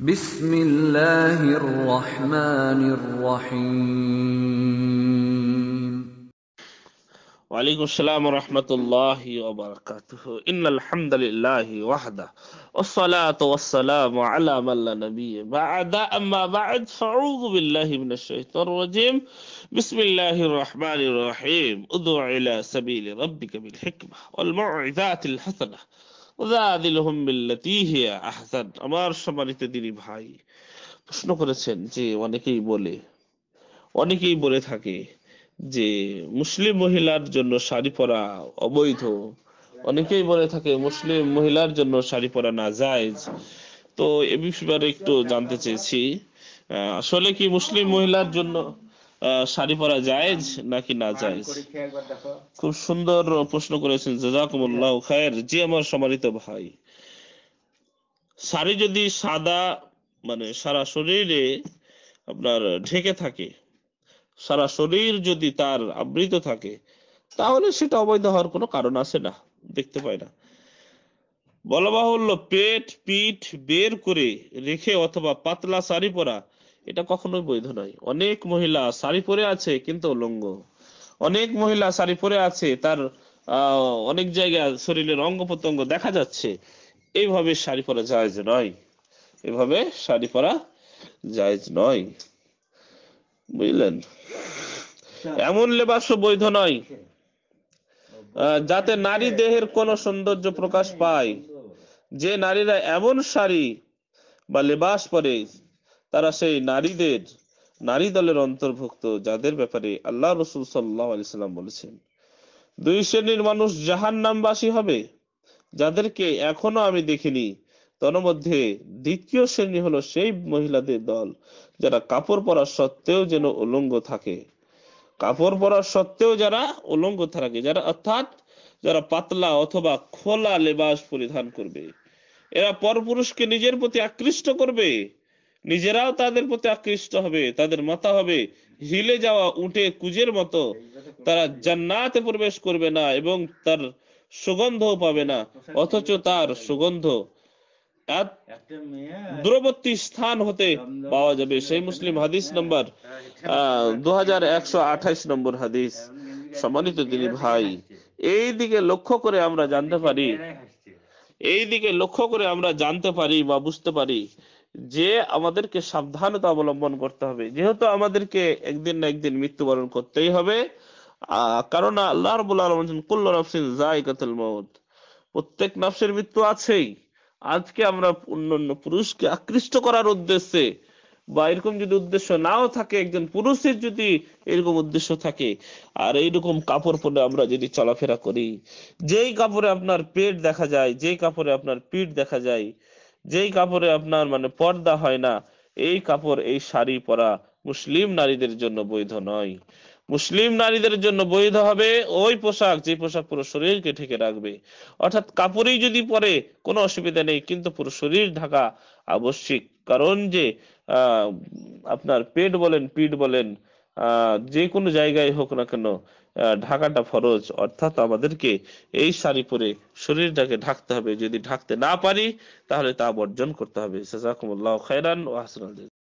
بسم الله الرحمن الرحيم وعليكم السلام ورحمة الله وبركاته إن الحمد لله وحده والصلاة والسلام على من لا نبي بعد أما بعد فأعوذ بالله من الشيطان الرجيم بسم الله الرحمن الرحيم ادع إلى سبيل ربك بالحكمة والموعظات الحسنة আমার সমানিতে দিদি ভাই প্রশ্ন করেছেন যে অনেকেই বলে অনেকেই বলে থাকে যে মুসলিম মহিলার জন্য শাড়ি পরা অবৈধ অনেকেই বলে থাকে মুসলিম মহিলার জন্য শাড়ি পরা না যায় তো এ বিষয়ে একটু জানতে চেয়েছি আসলে কি মুসলিম মহিলার জন্য শাড়ি পরা জায়েজ নাকি না জায়েজ খুব সুন্দর প্রশ্ন করেছেন জাজাকুমুল্লাহ হ্যাঁ। খায়ের জি আমার সম্মানিত ভাই শাড়ি যদি সাদা মানে সারা শরীরে আপনার ঢেকে থাকে সারা শরীর যদি তার আবৃত থাকে তাহলে সেটা অবৈধ হওয়ার কোনো কারণ আছে না দেখতে পাই না বলা বাহুল্য পেট পিঠ বের করে রেখে অথবা পাতলা শাড়ি পরা এটা কখনোই বৈধ নয় অনেক মহিলা শাড়ি পরে আছে কিন্তু অলঙ্গ অনেক মহিলা শাড়ি পরে আছে তার অনেক জায়গায় শরীরের অঙ্গ প্রত্যঙ্গ দেখা যাচ্ছে এইভাবে শাড়ি পরা জায়জ নয় এভাবে শাড়ি পরা জায়জ নয় বুঝলেন এমন লেবাসও বৈধ নয় যাতে নারী দেহের কোন সৌন্দর্য প্রকাশ পায় যে নারীরা এমন শাড়ি বা লেবাস পরে তারা সেই নারীদের নারী দলের অন্তর্ভুক্ত যাদের ব্যাপারে আল্লাহ রসুল সাল্লাহ আলিয়াল্লাম বলেছেন দুই শ্রেণীর মানুষ জাহান নামবাসী হবে যাদেরকে এখনো আমি দেখিনি তন্মধ্যে দ্বিতীয় শ্রেণী হলো সেই মহিলাদের দল যারা কাপড় পরার সত্ত্বেও যেন উলঙ্গ থাকে কাপড় পরার সত্ত্বেও যারা উলঙ্গ থাকে যারা অর্থাৎ যারা পাতলা অথবা খোলা লেবাস পরিধান করবে এরা পরপুরুষকে নিজের প্রতি আকৃষ্ট করবে নিজেরাও তাদের প্রতি আকৃষ্ট হবে তাদের মাথা হবে হিলে যাওয়া উঠে কুজের মতো তারা জান্নাতে প্রবেশ করবে না এবং তার সুগন্ধ পাবে না অথচ তার সুগন্ধ দূরবর্তী স্থান হতে পাওয়া যাবে সেই মুসলিম হাদিস নম্বর দু নম্বর হাদিস সম্মানিত তিনি ভাই এই দিকে লক্ষ্য করে আমরা জানতে পারি এই দিকে লক্ষ্য করে আমরা জানতে পারি বা বুঝতে পারি যে আমাদেরকে সাবধানতা অবলম্বন করতে হবে যেহেতু আমাদেরকে একদিন না একদিন মৃত্যুবরণ করতেই হবে কারণ আল্লাহ রবুল প্রত্যেক নফসের মৃত্যু আছেই আজকে আমরা অন্যান্য পুরুষকে আকৃষ্ট করার উদ্দেশ্যে বা এরকম যদি উদ্দেশ্য নাও থাকে একজন পুরুষের যদি এরকম উদ্দেশ্য থাকে আর এইরকম কাপড় পরে আমরা যদি চলাফেরা করি যেই কাপড়ে আপনার পেট দেখা যায় যেই কাপড়ে আপনার পিঠ দেখা যায় যেই কাপড়ে আপনার মানে পর্দা হয় না এই কাপড় এই শাড়ি পরা মুসলিম নারীদের জন্য বৈধ নয় মুসলিম নারীদের জন্য বৈধ হবে ওই পোশাক যে পোশাক পুরো শরীরকে ঢেকে রাখবে অর্থাৎ কাপড়েই যদি পরে কোনো অসুবিধা নেই কিন্তু পুরো শরীর ঢাকা আবশ্যিক কারণ যে আপনার পেট বলেন পিঠ বলেন যে কোনো জায়গায় হোক না কেন ঢাকাটা ফরজ অর্থাৎ আমাদেরকে এই শাড়ি পরে শরীরটাকে ঢাকতে হবে যদি ঢাকতে না পারি তাহলে তা বর্জন করতে হবে সাজাকুমুল্লাহ ও হাসান